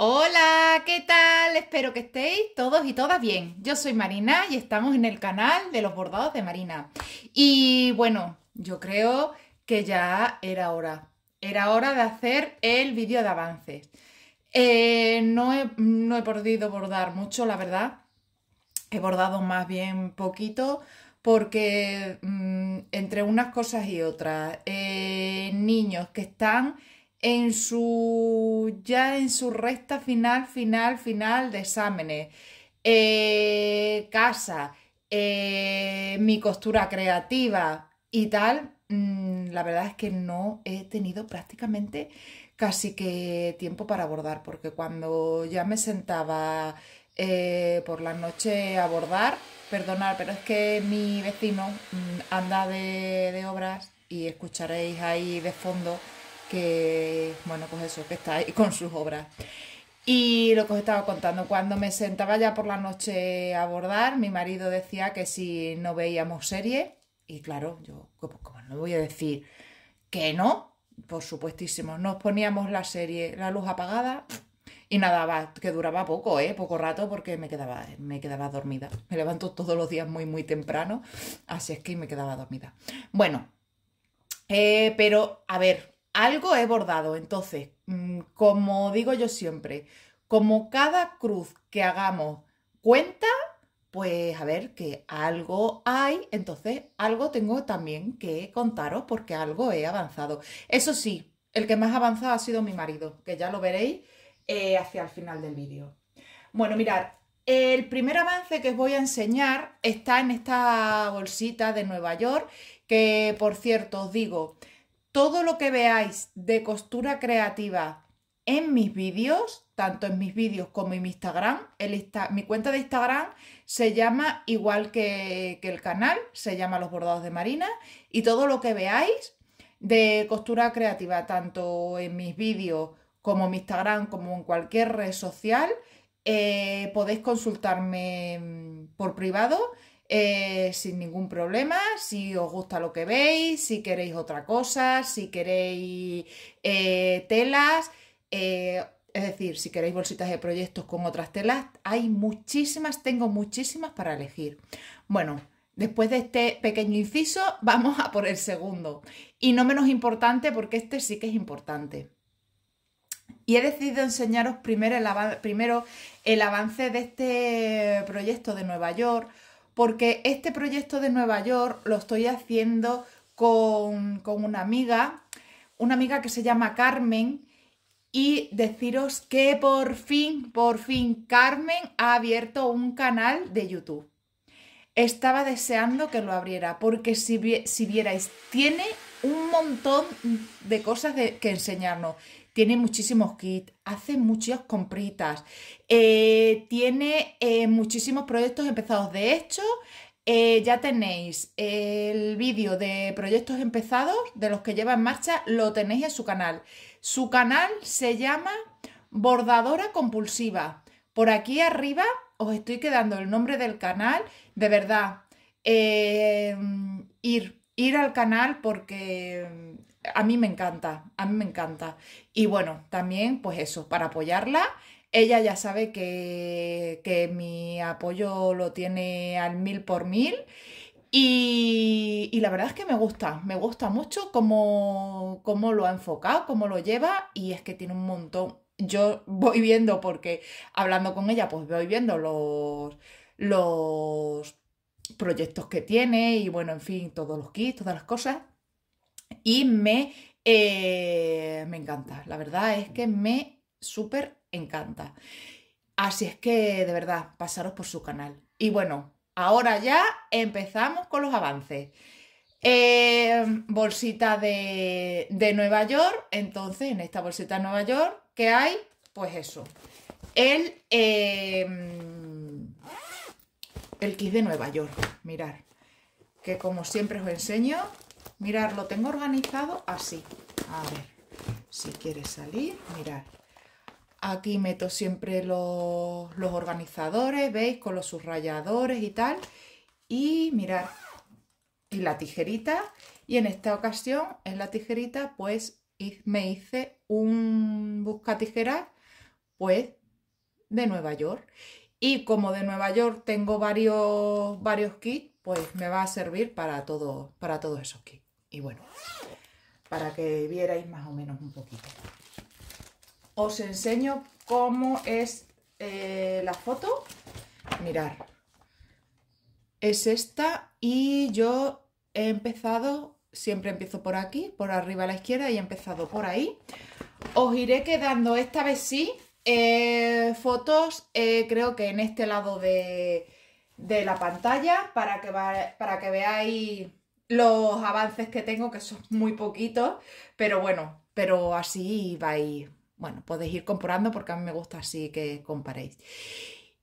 Hola, ¿qué tal? Espero que estéis todos y todas bien. Yo soy Marina y estamos en el canal de los bordados de Marina. Y bueno, yo creo que ya era hora. Era hora de hacer el vídeo de avances. Eh, no, he, podido bordar mucho, la verdad. He bordado más bien poquito porque mm, entre unas cosas y otras, eh, niños que están en su ya en su recta final, final, final de exámenes, eh, casa, eh, mi costura creativa y tal, mm, la verdad es que no he tenido prácticamente casi que tiempo para abordar, porque cuando ya me sentaba eh, por la noche a abordar, perdonad pero es que mi vecino mm, anda de, de obras y escucharéis ahí de fondo que, bueno, pues eso, que está ahí con sus obras. Y lo que os estaba contando, cuando me sentaba ya por la noche a abordar, mi marido decía que si no veíamos serie, y claro, yo, pues, pues, como, no voy a decir que no, por supuestísimo, nos poníamos la serie, la luz apagada, y nada, que duraba poco, ¿eh? poco rato, porque me quedaba, me quedaba dormida. Me levanto todos los días muy, muy temprano, así es que me quedaba dormida. Bueno, eh, pero a ver, algo he bordado. Entonces, mm, como digo yo siempre, como cada cruz que hagamos cuenta, pues a ver que algo hay, entonces algo tengo también que contaros porque algo he avanzado. Eso sí, el que más avanzado ha sido mi marido, que ya lo veréis eh, hacia el final del vídeo. Bueno, mirad, el primer avance que os voy a enseñar está en esta bolsita de Nueva York, que por cierto os digo, todo lo que veáis de costura creativa en mis vídeos, tanto en mis vídeos como en mi Instagram, mi cuenta de Instagram se llama igual que, el canal, se llama Los Bordados de Marina, y todo lo que veáis de costura creativa, tanto en mis vídeos como en mi Instagram, como en cualquier red social, eh, podéis consultarme mm, por privado eh, sin ningún problema, si os gusta lo que veis, si queréis otra cosa, si queréis eh, telas, eh, es decir, si queréis bolsitas de proyectos con otras telas, hay muchísimas, tengo muchísimas para elegir. Bueno, después de este pequeño inciso, vamos a por el segundo. Y no menos importante, porque este sí que es importante. Y he decidido enseñaros primero el avance de este proyecto de Nueva York, porque este proyecto de Nueva York lo estoy haciendo con, una amiga, una amiga que se llama Carmen, y deciros que por fin, por fin Carmen ha abierto un canal de YouTube. Estaba deseando que lo abriera porque si, si vierais, tiene un montón de cosas de, que enseñarnos tiene muchísimos kits, hace muchas compritas, eh, tiene eh, muchísimos proyectos empezados. De hecho, eh, ya tenéis el vídeo de proyectos empezados, de los que lleva en marcha, lo tenéis en su canal. Su canal se llama Bordadora Compulsiva. Por aquí arriba os estoy quedando el nombre del canal. De verdad, ir, ir al canal porque a mí me encanta, a mí me encanta. Y bueno, también pues eso, para apoyarla. Ella ya sabe que, que mi apoyo lo tiene al mil por mil. Y, y, la verdad es que me gusta, me gusta mucho cómo, lo ha enfocado, cómo lo lleva y es que tiene un montón. Yo voy viendo, porque hablando con ella, pues voy viendo los, los proyectos que tiene y bueno, en fin, todos los kits, todas las cosas y me, eh, me encanta. La verdad es que me súper encanta. Así es que, de verdad, pasaros por su canal. Y bueno, ahora ya empezamos con los avances. Eh, bolsita de, de, Nueva York. Entonces, en esta bolsita de Nueva York, ¿qué hay? Pues eso. El, em, el kit de Nueva York. Mirar. Que como siempre os enseño, Mirad, lo tengo organizado así. A ver, si quiere salir, mirad. Aquí meto siempre los, organizadores, ¿veis? Con los subrayadores y tal. Y mirad, y la tijerita. Y en esta ocasión, en la tijerita, pues me hice un busca tijeras, pues, de Nueva York. Y como de Nueva York tengo varios, varios kits, pues me va a servir para, todo, para todos esos kits. Y bueno, para que vierais más o menos un poquito. Os enseño cómo es eh, la foto. Mirar, es esta y yo he empezado, siempre empiezo por aquí, por arriba a la izquierda y he empezado por ahí. Os iré quedando esta vez sí eh, fotos, eh, creo que en este lado de, la pantalla para que, para que veáis los avances que tengo, que son muy poquitos, pero bueno, pero así vais, bueno, podéis ir comparando porque a mí me gusta así que comparéis.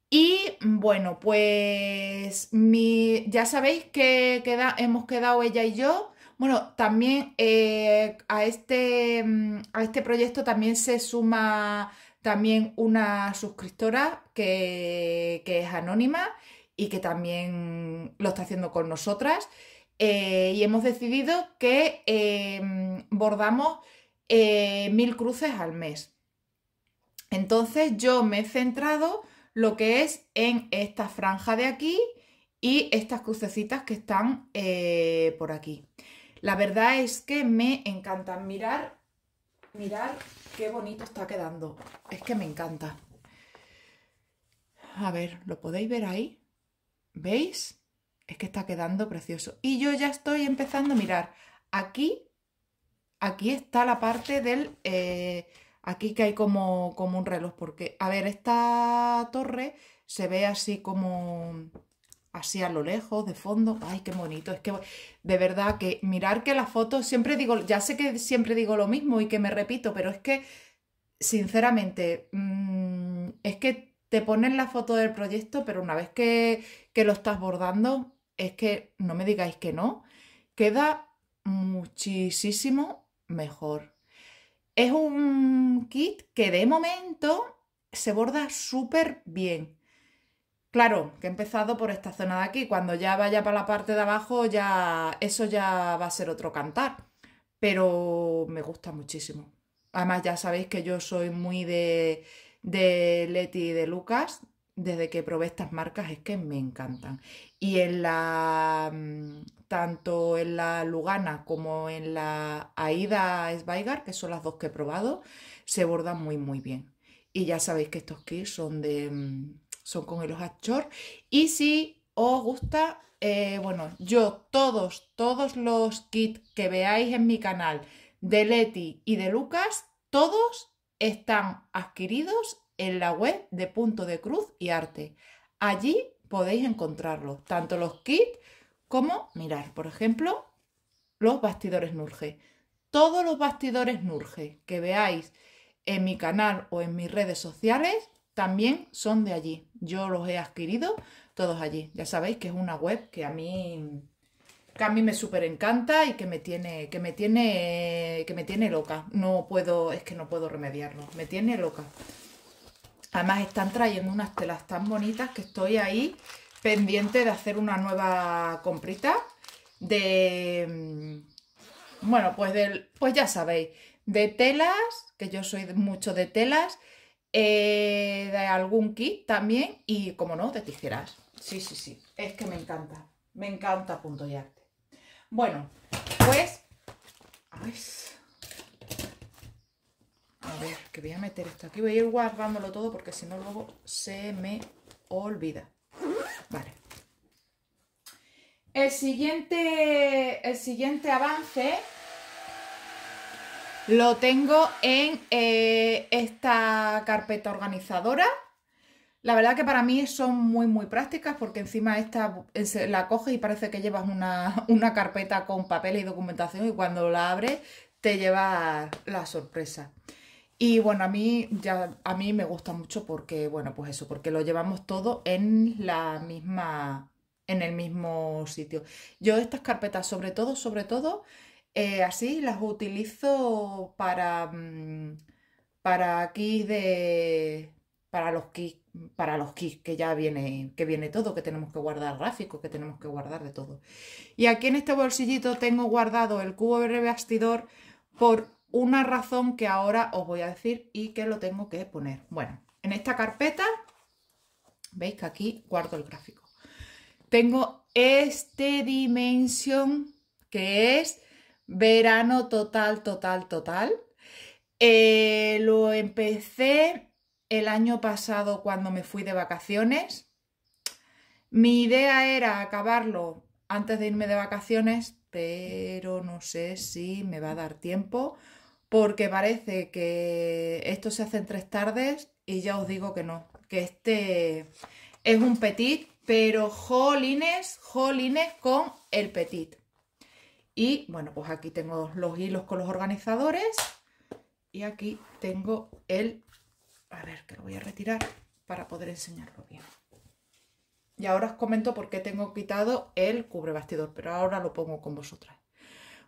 Y bueno, pues mi, ya sabéis que queda, hemos quedado ella y yo. Bueno, también eh, a, este, a este proyecto también se suma también una suscriptora que, que es anónima y que también lo está haciendo con nosotras. Eh, y hemos decidido que em, bordamos eh, mil cruces al mes. Entonces yo me he centrado lo que es en esta franja de aquí y estas crucecitas que están eh, por aquí. La verdad es que me encantan. Mirar, mirar qué bonito está quedando. Es que me encanta. A ver, ¿lo podéis ver ahí? ¿Veis? es que está quedando precioso. Y yo ya estoy empezando a mirar. Aquí, aquí está la parte del... Eh, aquí que hay como, como un reloj, porque, a ver, esta torre se ve así como así a lo lejos, de fondo. Ay, qué bonito. Es que de verdad que mirar que la foto... siempre digo, ya sé que siempre digo lo mismo y que me repito, pero es que, sinceramente, mm, es que te ponen la foto del proyecto, pero una vez que, que lo estás bordando, es que no me digáis que no, queda muchísimo mejor. Es un kit que de momento se borda súper bien. Claro, que he empezado por esta zona de aquí. Cuando ya vaya para la parte de abajo, ya eso ya va a ser otro cantar. Pero me gusta muchísimo. Además, ya sabéis que yo soy muy de, de Leti y de Lucas, desde que probé estas marcas es que me encantan. Y en la mm, tanto en la Lugana como en la Aida Sveigar, que son las dos que he probado, se bordan muy muy bien. Y ya sabéis que estos kits son de mm, son con el short y si os gusta eh, bueno, yo todos, todos los kits que veáis en mi canal de Leti y de Lucas, todos están adquiridos en la web de Punto de Cruz y Arte. Allí podéis encontrarlos, tanto los kits como, mirar, por ejemplo, los bastidores Nurge. Todos los bastidores Nurge que veáis en mi canal o en mis redes sociales también son de allí. Yo los he adquirido todos allí. Ya sabéis que es una web que a mí a mí me súper encanta y que me tiene que me tiene que me tiene loca. No puedo, es que no puedo remediarlo. Me tiene loca. Además están trayendo unas telas tan bonitas que estoy ahí pendiente de hacer una nueva comprita de... Mm, bueno, pues, del, pues ya sabéis, de telas, que yo soy mucho de telas, eh, de algún kit también y, como no, de tijeras. Sí, sí, sí, es que me encanta, me encanta punto y arte. Bueno, pues... Ay. A ver, que voy a meter esto aquí. Voy a ir guardándolo todo porque si no luego se me olvida. Vale. El siguiente, el siguiente avance lo tengo en eh, esta carpeta organizadora. La verdad que para mí son muy muy prácticas porque encima esta la coges y parece que llevas una, carpeta con papel y documentación y cuando la abres te lleva la sorpresa. Y bueno, a mí ya a mí me gusta mucho porque bueno, pues eso, porque lo llevamos todo en la misma en el mismo sitio. Yo estas carpetas, sobre todo, sobre todo, eh, así las utilizo para mm, para kits de para los kits para los kits que ya viene que viene todo, que tenemos que guardar gráficos, que tenemos que guardar de todo. Y aquí en este bolsillito tengo guardado el cubo de revestidor por una razón que ahora os voy a decir y que lo tengo que poner. Bueno, en esta carpeta, veis que aquí guardo el gráfico. Tengo este dimensión que es verano total, total, total. Eh, lo empecé el año pasado cuando me fui de vacaciones. Mi idea era acabarlo antes de irme de vacaciones, pero no sé si me va a dar tiempo porque parece que esto se hace en tres tardes y ya os digo que no, que este es un petit, pero jolines, jolines con el petit. Y bueno, pues aquí tengo los hilos con los organizadores y aquí tengo el... A ver, que lo voy a retirar para poder enseñarlo bien. Y ahora os comento por qué tengo quitado el cubre bastidor, pero ahora lo pongo con vosotras.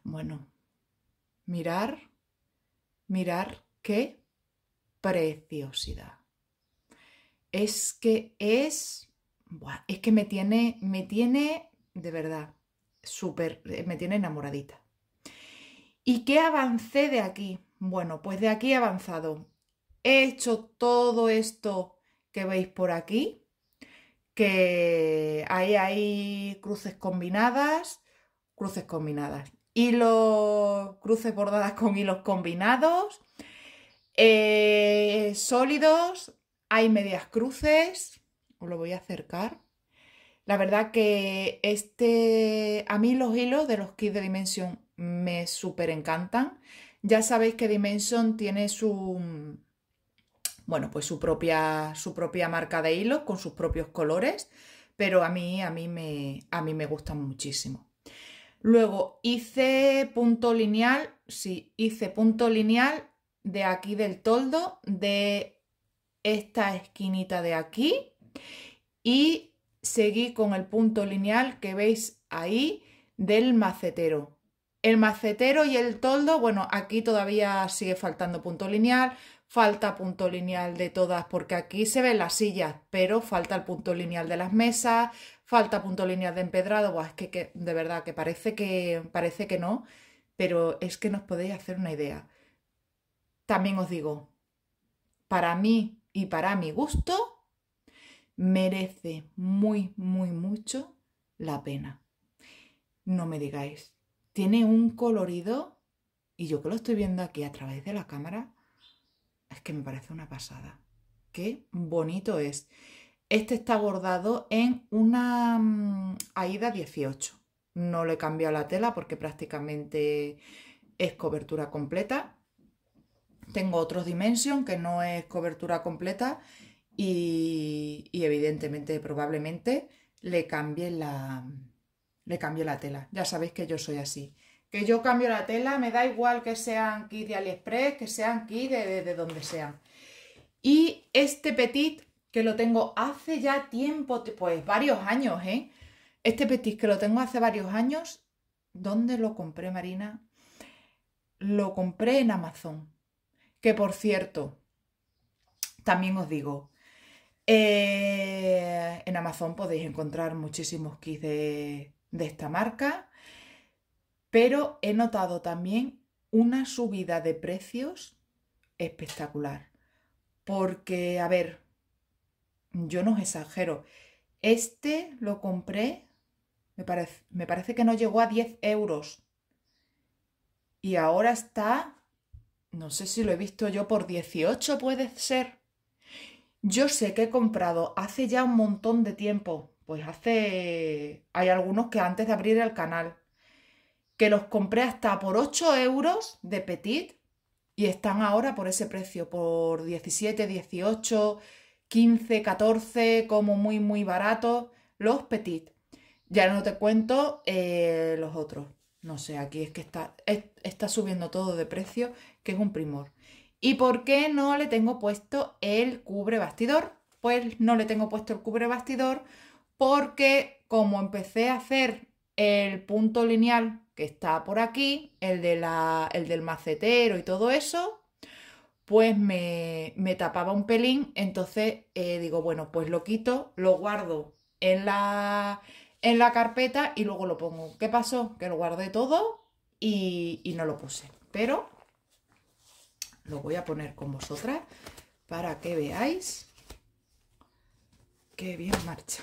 Bueno, mirar Mirar qué preciosidad. Es que es, es que me tiene, me tiene de verdad, súper, eh, me tiene enamoradita. ¿Y qué avancé de aquí? Bueno, pues de aquí he avanzado. He hecho todo esto que veis por aquí, que ahí hay cruces combinadas, cruces combinadas hilos cruces bordadas con hilos combinados, eh, sólidos, hay medias cruces, os lo voy a acercar. La verdad que este, a mí los hilos de los kits de Dimension me súper encantan. Ya sabéis que Dimension tiene su, bueno, pues su propia, su propia marca de hilos con sus propios colores, pero a mí, a mí, me, a mí me gustan muchísimo. Luego hice punto lineal, sí, hice punto lineal de aquí del toldo, de esta esquinita de aquí y seguí con el punto lineal que veis ahí del macetero. El macetero y el toldo, bueno, aquí todavía sigue faltando punto lineal, falta punto lineal de todas porque aquí se ven las sillas, pero falta el punto lineal de las mesas, falta punto líneas de empedrado, es que, de verdad que parece, que parece que no, pero es que nos podéis hacer una idea. También os digo, para mí y para mi gusto, merece muy, muy, mucho la pena. No me digáis, tiene un colorido, y yo que lo estoy viendo aquí a través de la cámara, es que me parece una pasada. Qué bonito es. Este está bordado en una mm, Aida 18. No le he cambiado la tela porque prácticamente es cobertura completa. Tengo otros Dimension que no es cobertura completa y, evidentemente probablemente le cambie, la, le la tela. Ya sabéis que yo soy así. Que yo cambio la tela, me da igual que sean aquí de AliExpress, que sean aquí, de donde sean. Y este petit que lo tengo hace ya tiempo, pues varios años, ¿eh? Este petis que lo tengo hace varios años, ¿dónde lo compré, Marina? Lo compré en Amazon. Que por cierto, también os digo, eh, en Amazon podéis encontrar muchísimos kits de esta marca, pero he notado también una subida de precios espectacular. Porque, a ver, yo no exagero, este lo compré, me, me parece que no llegó a 10 euros. Y ahora está, no sé si lo he visto yo por 18, puede ser. Yo sé que he comprado hace ya un montón de tiempo, pues hace, hay algunos que antes de abrir el canal, que los compré hasta por 8 euros de Petit y están ahora por ese precio, por 17, 18, 15, 14, como muy, muy baratos, los petit. Ya no te cuento eh, los otros. No sé, aquí es que está, está subiendo todo de precio, que es un primor. ¿Y por qué no le tengo puesto el cubre bastidor? Pues no le tengo puesto el cubre bastidor porque como empecé a hacer el punto lineal que está por aquí, el, de el del macetero y todo eso, pues me, tapaba un pelín, entonces eh, digo, bueno, pues lo quito, lo guardo en la, en la carpeta y luego lo pongo. ¿Qué pasó? Que lo guardé todo y, y no lo puse, pero lo voy a poner con vosotras para que veáis qué bien marcha.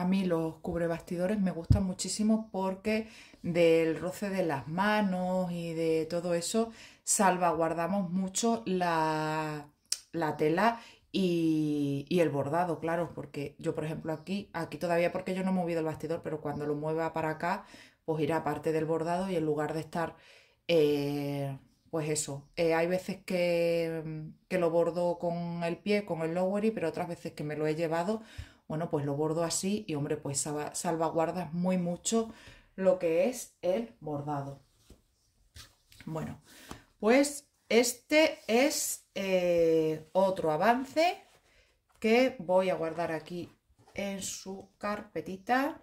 A mí los cubrebastidores me gustan muchísimo porque del roce de las manos y de todo eso salvaguardamos mucho la, tela y, el bordado, claro, porque yo por ejemplo aquí, aquí todavía porque yo no he movido el bastidor, pero cuando lo mueva para acá, pues irá parte del bordado y en lugar de estar, eh, pues eso, eh, hay veces que, que lo bordo con el pie, con el lowery, pero otras veces que me lo he llevado bueno, pues lo bordo así y hombre, pues salvaguardas muy mucho lo que es el bordado. Bueno, pues este es eh, otro avance que voy a guardar aquí en su carpetita.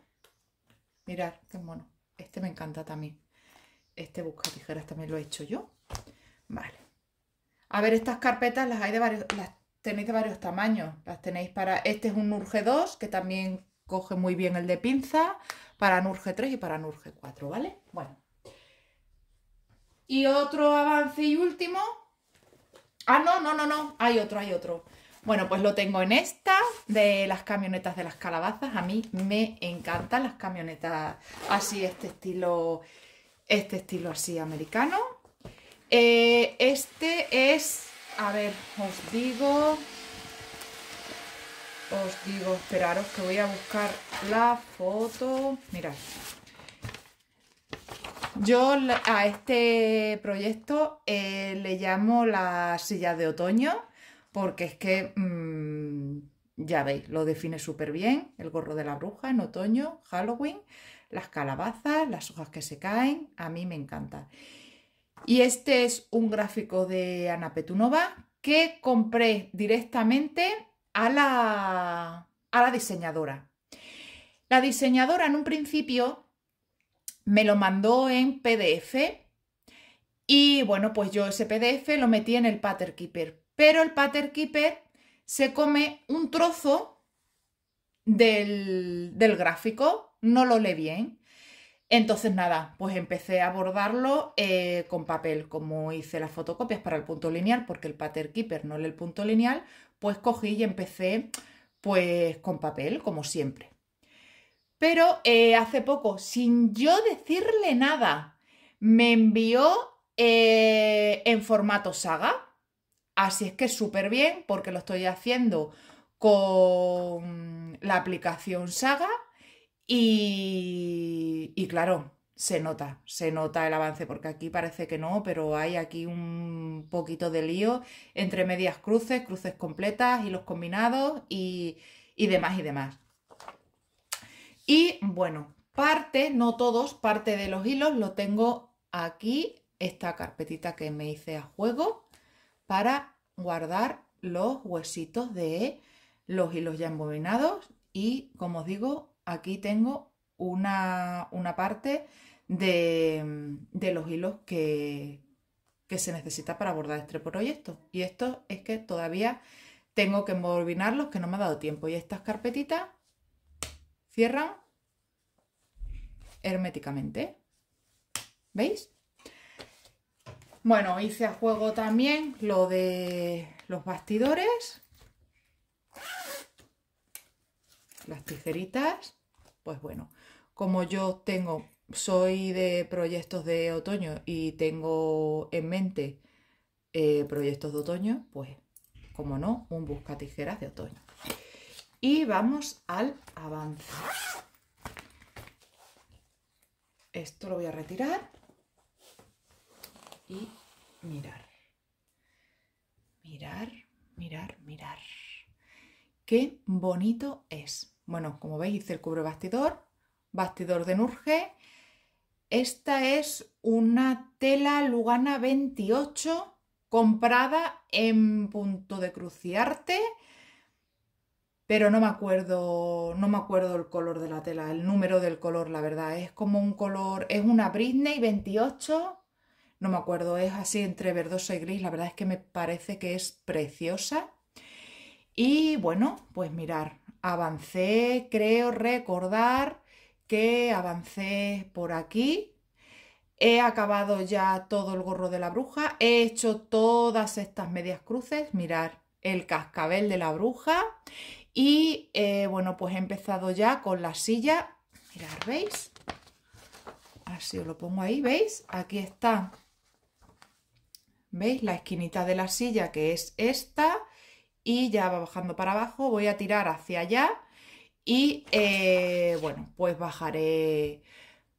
Mirad, qué mono. Este me encanta también. Este busca tijeras también lo he hecho yo. Vale. A ver, estas carpetas las hay de varios, tenéis de varios tamaños. Las tenéis para. Este es un Nurge 2, que también coge muy bien el de pinza, para Nurge 3 y para Nurge 4, ¿vale? Bueno. Y otro avance y último. Ah, no, no, no, no. Hay otro, hay otro. Bueno, pues lo tengo en esta, de las camionetas de las calabazas. A mí me encantan las camionetas así, este estilo, este estilo así americano. Eh, este es a ver, os digo... Os digo, esperaros que voy a buscar la foto. Mirad. Yo a este proyecto eh, le llamo la silla de otoño porque es que... Mm, ya veis, lo define súper bien, el gorro de la bruja en otoño, Halloween, las calabazas, las hojas que se caen, a mí me encanta. Y este es un gráfico de Ana Petunova que compré directamente a la, diseñadora. La diseñadora en un principio me lo mandó en PDF y bueno, pues yo ese PDF lo metí en el Pattern Keeper, pero el Pattern Keeper se come un trozo del, del gráfico, no lo lee bien. Entonces, nada, pues empecé a abordarlo eh, con papel, como hice las fotocopias para el punto lineal, porque el pattern keeper no lee el punto lineal, pues cogí y empecé pues con papel, como siempre. Pero eh, hace poco, sin yo decirle nada, me envió eh, en formato saga, así es que súper bien, porque lo estoy haciendo con la aplicación saga y, claro, se nota, se nota el avance, porque aquí parece que no, pero hay aquí un poquito de lío entre medias cruces, cruces completas y los combinados y, y demás y demás. Y bueno, parte, no todos, parte de los hilos lo tengo aquí, esta carpetita que me hice a juego para guardar los huesitos de los hilos ya embobinados y como os digo, aquí tengo una, parte de, los hilos que, se necesita para abordar este proyecto. Y esto es que todavía tengo que embobinarlos, que no me ha dado tiempo. Y estas carpetitas cierran herméticamente. ¿Veis? Bueno, hice a juego también lo de los bastidores, las tijeritas pues bueno, como yo tengo, soy de proyectos de otoño y tengo en mente eh, proyectos de otoño, pues como no, un busca tijeras de otoño. Y vamos al avance. Esto lo voy a retirar y mirar. Mirar, mirar, mirar. Qué bonito es. Bueno, como veis hice el cubre bastidor, bastidor de Nurge. Esta es una tela Lugana 28 comprada en punto de cruciarte, pero no me acuerdo, no me acuerdo el color de la tela, el número del color, la verdad, es como un color, es una Britney 28, no me acuerdo, es así entre verdoso y gris, la verdad es que me parece que es preciosa. Y bueno, pues mirar, avancé, creo recordar que avancé por aquí. He acabado ya todo el gorro de la bruja, he hecho todas estas medias cruces, mirar el cascabel de la bruja y eh, bueno, pues he empezado ya con la silla, mirad, ¿veis? Así os lo pongo ahí, ¿veis? Aquí está, ¿veis? La esquinita de la silla que es esta y ya va bajando para abajo, voy a tirar hacia allá y eh, bueno, pues bajaré,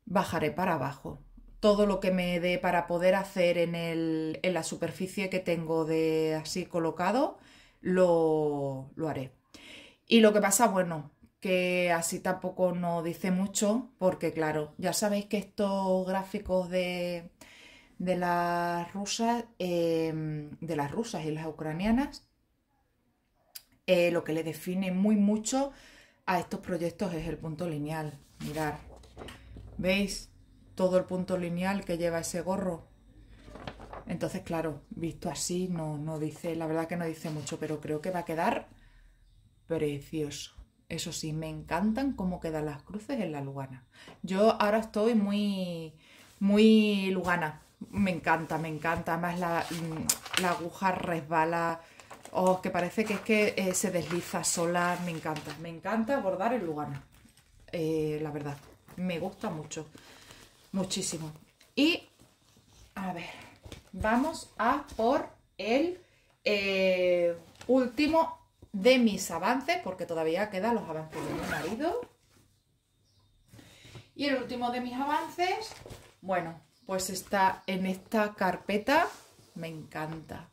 bajaré para abajo todo lo que me dé para poder hacer en, la superficie que tengo de así colocado, lo, haré. Y lo que pasa, bueno, que así tampoco no dice mucho, porque claro, ya sabéis que estos gráficos de, las rusas, eh, de las rusas y las ucranianas, eh, lo que le define muy mucho a estos proyectos es el punto lineal. Mirar, ¿veis todo el punto lineal que lleva ese gorro? Entonces, claro, visto así, no, no dice, la verdad que no dice mucho, pero creo que va a quedar precioso. Eso sí, me encantan cómo quedan las cruces en la Lugana. Yo ahora estoy muy, muy Lugana. Me encanta, me encanta. Además, la aguja resbala Oh, que parece que es que eh, se desliza sola. Me encanta. Me encanta bordar en Lugana. Eh, la verdad. Me gusta mucho. Muchísimo. Y, a ver, vamos a por el eh, último de mis avances, porque todavía quedan los avances de mi marido. Y el último de mis avances, bueno, pues está en esta carpeta. Me encanta.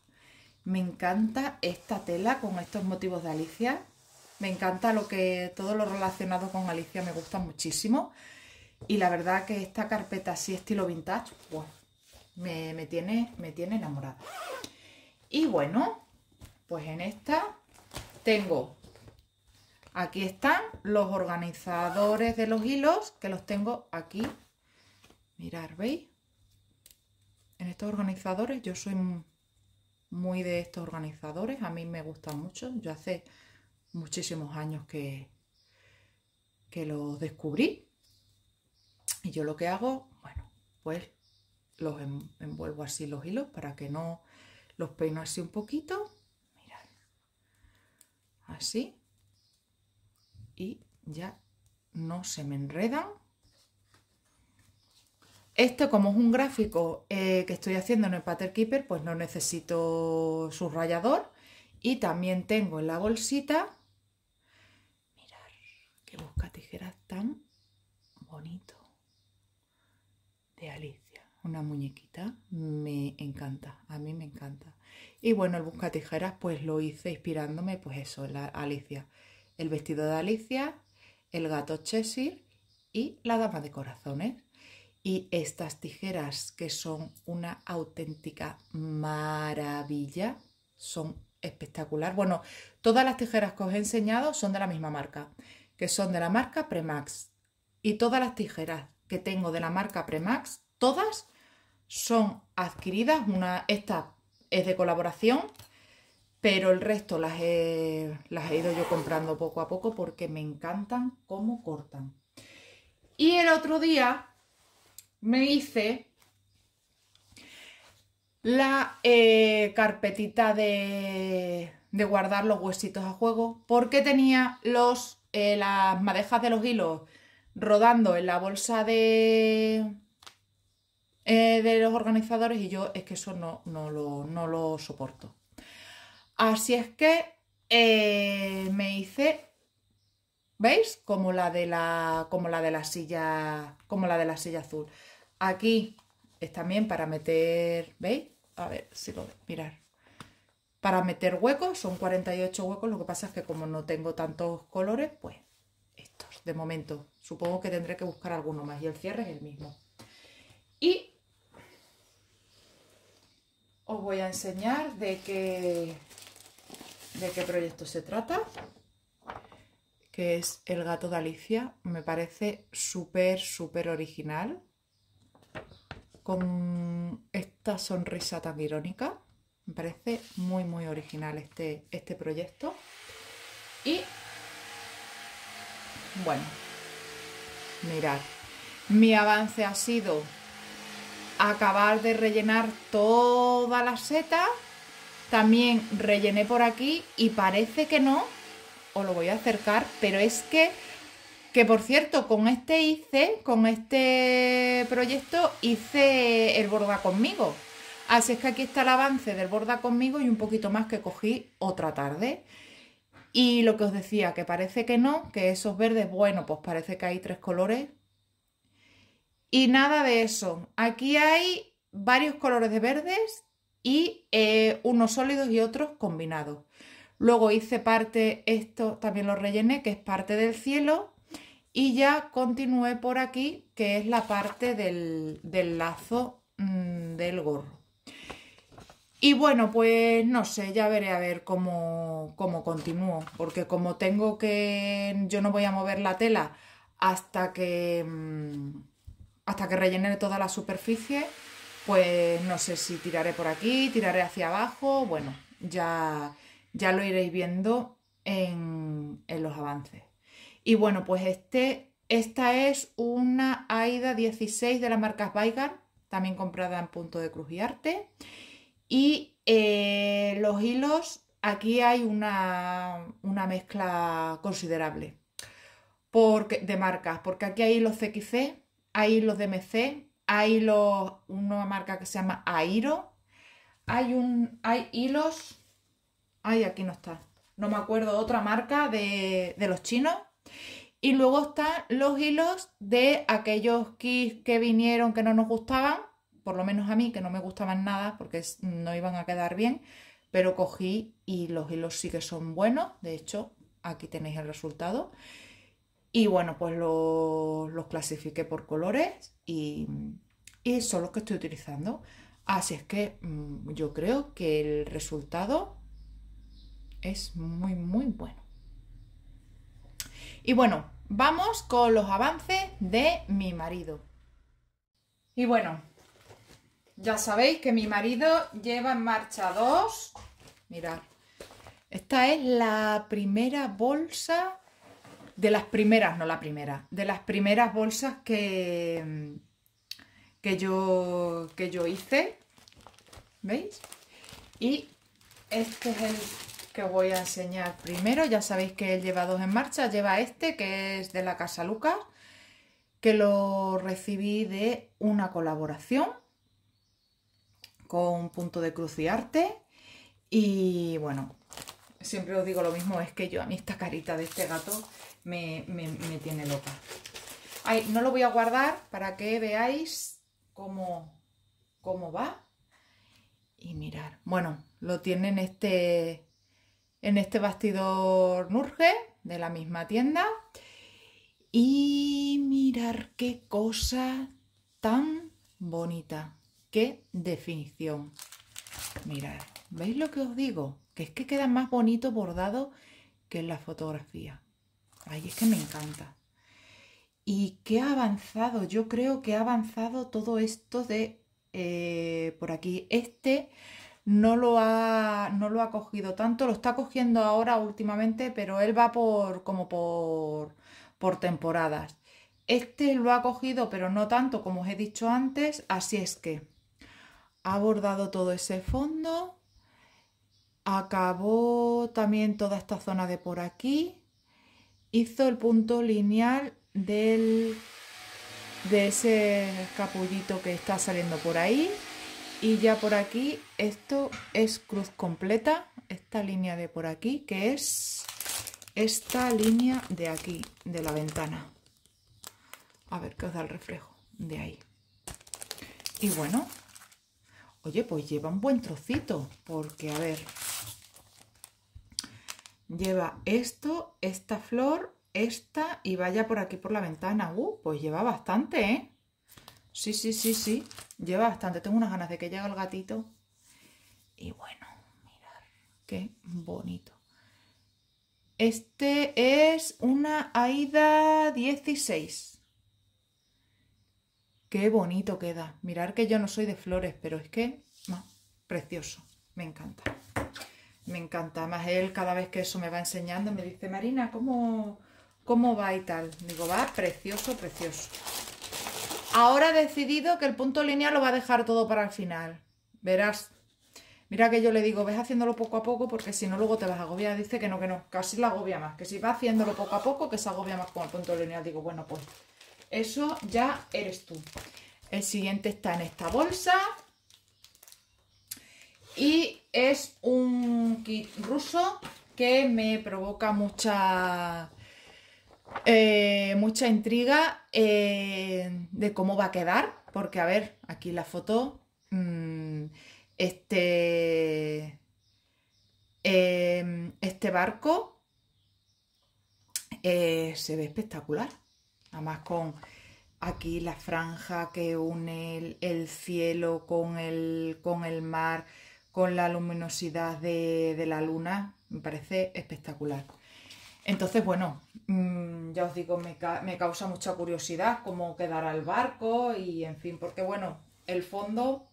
Me encanta esta tela con estos motivos de Alicia. Me encanta lo que todo lo relacionado con Alicia me gusta muchísimo. Y la verdad que esta carpeta así estilo vintage, pues me, tiene, me tiene enamorada. Y bueno, pues en esta tengo, aquí están los organizadores de los hilos, que los tengo aquí. Mirar, ¿veis? En estos organizadores yo soy muy de estos organizadores, a mí me gustan mucho. Yo hace muchísimos años que, que los descubrí. Y yo lo que hago, bueno, pues los envuelvo así los hilos para que no los peino así un poquito. Mirad, así. Y ya no se me enredan. Esto como es un gráfico eh, que estoy haciendo en el Pattern Keeper, pues no necesito subrayador. Y también tengo en la bolsita, mirar que busca tijeras tan bonito, de Alicia, una muñequita, me encanta, a mí me encanta. Y bueno, el busca tijeras pues lo hice inspirándome, pues eso, la Alicia, el vestido de Alicia, el gato Cheshire y la dama de corazones y estas tijeras que son una auténtica maravilla, son espectacular. Bueno, todas las tijeras que os he enseñado son de la misma marca, que son de la marca Premax. Y todas las tijeras que tengo de la marca Premax, todas son adquiridas. Una, esta es de colaboración, pero el resto las las he ido yo comprando poco a poco porque me encantan cómo cortan. Y el otro día me hice la eh, carpetita de, guardar los huesitos a juego porque tenía los, eh, las madejas de los hilos rodando en la bolsa de, eh, de los organizadores y yo es que eso no, no, lo, no lo, soporto. Así es que me hice, ¿veis? Como la de la, como la de la silla, como la de la silla azul. Aquí es también para meter, ¿veis? A ver si lo mirar. Para meter huecos, son 48 huecos, lo que pasa es que como no tengo tantos colores, pues estos de momento. Supongo que tendré que buscar alguno más y el cierre es el mismo. Y os voy a enseñar de qué, de qué proyecto se trata, que es El gato de Alicia. Me parece súper, súper original con esta sonrisa tan irónica. Me parece muy, muy original este, este proyecto. Y bueno, mirad, mi avance ha sido acabar de rellenar toda la seta. También rellené por aquí y parece que no, os lo voy a acercar, pero es que que por cierto, con este hice, con este proyecto, hice el borda conmigo. Así es que aquí está el avance del borda conmigo y un poquito más que cogí otra tarde. Y lo que os decía, que parece que no, que esos verdes, bueno, pues parece que hay tres colores. Y nada de eso. Aquí hay varios colores de verdes y eh, unos sólidos y otros combinados. Luego hice parte, esto también lo rellené, que es parte del cielo. Y ya continúe por aquí, que es la parte del, del lazo mm, del gorro. Y bueno, pues no sé, ya veré a ver cómo, cómo continúo, porque como tengo que... yo no voy a mover la tela hasta que... Mm, hasta que rellene toda la superficie, pues no sé si tiraré por aquí, tiraré hacia abajo, bueno, ya, ya lo iréis viendo en, en los avances. Y bueno, pues este, esta es una AIDA 16 de la marca Baigar, también comprada en punto de cruz y arte. Y eh, los hilos, aquí hay una, mezcla considerable porque, de marcas, porque aquí hay hilos CXC, hay hilos DMC, hay los, una marca que se llama Airo, hay, un, hay hilos, ay, aquí no está, no me acuerdo, otra marca de los chinos, y luego están los hilos de aquellos kits que vinieron que no nos gustaban, por lo menos a mí, que no me gustaban nada porque no iban a quedar bien, pero cogí y los hilos sí que son buenos, de hecho aquí tenéis el resultado. Y bueno, pues los, clasifiqué por colores y, y, son los que estoy utilizando. Así es que mm, yo creo que el resultado es muy, muy bueno. Y bueno, Vamos con los avances de mi marido. Y bueno, ya sabéis que mi marido lleva en marcha dos. Mirad, esta es la primera bolsa, de las primeras, no la primera, de las primeras bolsas que, que, yo, que yo hice. ¿Veis? Y este es el que os voy a enseñar primero. Ya sabéis que él lleva dos en marcha. Lleva este, que es de la Casa Lucas, que lo recibí de una colaboración con Punto de Cruz y Arte. Y bueno, siempre os digo lo mismo, es que yo a mí esta carita de este gato me, tiene loca. no lo voy a guardar para que veáis cómo, cómo va. Y mirar. Bueno, lo tienen este en este bastidor Nurge de la misma tienda. Y mirar qué cosa tan bonita, qué definición. Mirad, ¿veis lo que os digo? Que es que queda más bonito bordado que en la fotografía. Ay, es que me encanta. Y qué ha avanzado, yo creo que ha avanzado todo esto de eh, por aquí. Este no lo ha, no lo ha cogido tanto, lo está cogiendo ahora últimamente, pero él va por como por, por temporadas. Este lo ha cogido, pero no tanto como os he dicho antes, así es que ha bordado todo ese fondo, acabó también toda esta zona de por aquí, hizo el punto lineal del, de ese capullito que está saliendo por ahí, y ya por aquí, esto es cruz completa, esta línea de por aquí, que es esta línea de aquí, de la ventana. A ver qué os da el reflejo, de ahí. Y bueno, oye, pues lleva un buen trocito, porque a ver, lleva esto, esta flor, esta y vaya por aquí por la ventana. Uh, pues lleva bastante, ¿eh? Sí, sí, sí, sí. Lleva bastante. Tengo unas ganas de que llegue el gatito. Y bueno, mirad, qué bonito. Este es una Aida 16. Qué bonito queda. Mirar que yo no soy de flores, pero es que, precioso. Me encanta. Me encanta. más él cada vez que eso me va enseñando me dice, Marina, ¿cómo, cómo va y tal? Digo, va precioso, precioso. Ahora he decidido que el punto lineal lo va a dejar todo para el final. Verás. Mira que yo le digo, ves haciéndolo poco a poco porque si no luego te vas a agobiar. Dice que no, que no, casi la agobia más. Que si va haciéndolo poco a poco, que se agobia más con el punto lineal. Digo, bueno, pues eso ya eres tú. El siguiente está en esta bolsa. Y es un kit ruso que me provoca mucha eh, mucha intriga eh, de cómo va a quedar, porque a ver, aquí la foto, mm, este, em, este barco eh, se ve espectacular, además con aquí la franja que une el, cielo con el, con el, mar, con la luminosidad de, de la luna, me parece espectacular. Entonces, bueno, mm, ya os digo, me, me causa mucha curiosidad cómo quedará el barco y, en fin, porque, bueno, el fondo.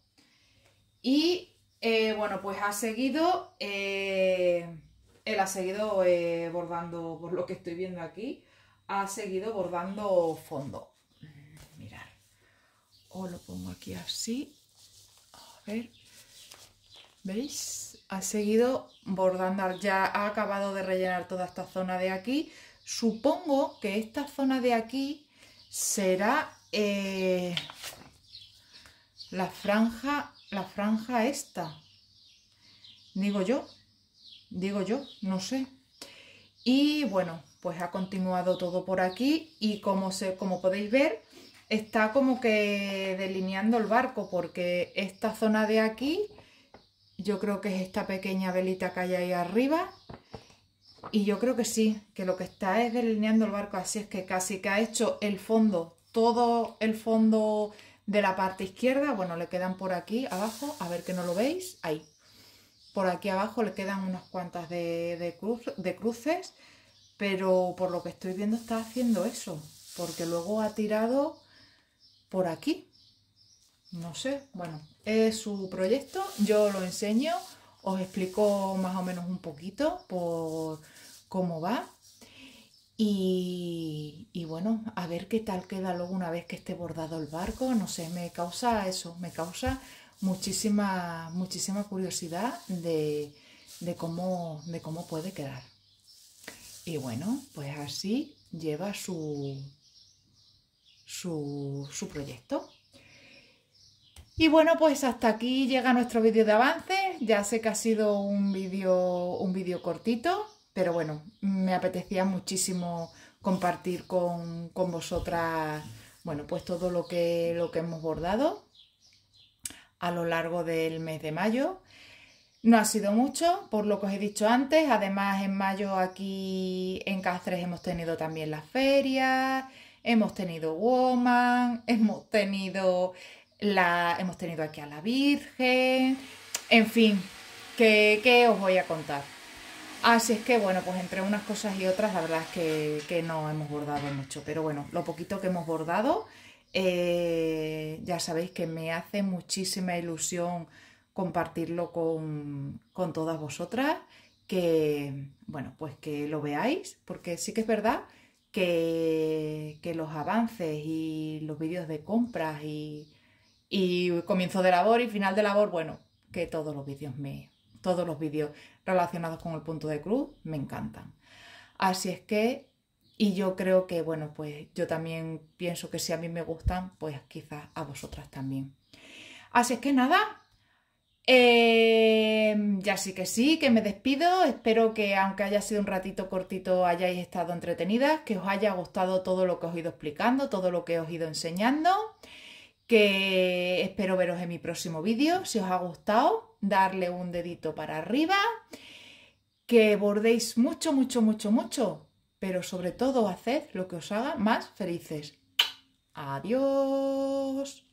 Y, eh, bueno, pues ha seguido, eh, él ha seguido eh, bordando, por lo que estoy viendo aquí, ha seguido bordando fondo. Mirad, O oh, lo pongo aquí así. A ver. ¿Veis? Ha seguido bordando, ya ha acabado de rellenar toda esta zona de aquí. Supongo que esta zona de aquí será eh, la franja, la franja esta. Digo yo, digo yo, no sé. Y bueno, pues ha continuado todo por aquí y como, se, como podéis ver, está como que delineando el barco porque esta zona de aquí yo creo que es esta pequeña velita que hay ahí arriba. Y yo creo que sí, que lo que está es delineando el barco, así es que casi que ha hecho el fondo, todo el fondo de la parte izquierda, bueno, le quedan por aquí abajo, a ver que no lo veis, ahí. Por aquí abajo le quedan unas cuantas de, de cruces, pero por lo que estoy viendo está haciendo eso, porque luego ha tirado por aquí, no sé, bueno, es su proyecto, yo lo enseño, os explico más o menos un poquito por cómo va y, bueno, a ver qué tal queda luego una vez que esté bordado el barco, no sé, me causa eso, me causa muchísima, muchísima curiosidad de, de cómo, de cómo puede quedar. Y bueno, pues así lleva su, su proyecto. Y bueno, pues hasta aquí llega nuestro vídeo de avance. Ya sé que ha sido un vídeo un vídeo cortito, pero bueno, me apetecía muchísimo compartir con, vosotras, bueno, pues todo lo que, lo que hemos bordado a lo largo del mes de mayo. No ha sido mucho, por lo que os he dicho antes. Además, en mayo aquí en Castres hemos tenido también las ferias, hemos tenido Woman, hemos tenido la, hemos tenido aquí a la Virgen, en fin, ¿qué, qué os voy a contar? Así es que, bueno, pues entre unas cosas y otras, la verdad es que, que no hemos bordado mucho. Pero bueno, lo poquito que hemos bordado, eh, ya sabéis que me hace muchísima ilusión compartirlo con, todas vosotras. Que, bueno, pues que lo veáis, porque sí que es verdad que, que los avances y los vídeos de compras y y comienzo de labor y final de labor, bueno, que todos los vídeos me. Todos los vídeos relacionados con el punto de cruz me encantan. Así es que, y yo creo que, bueno, pues yo también pienso que si a mí me gustan, pues quizás a vosotras también. Así es que nada, eh, ya sí que sí, que me despido. Espero que aunque haya sido un ratito cortito hayáis estado entretenidas, que os haya gustado todo lo que os he ido explicando, todo lo que os he ido enseñando que espero veros en mi próximo vídeo. Si os ha gustado, darle un dedito para arriba, que bordéis mucho, mucho, mucho, mucho, pero sobre todo haced lo que os haga más felices. Adiós.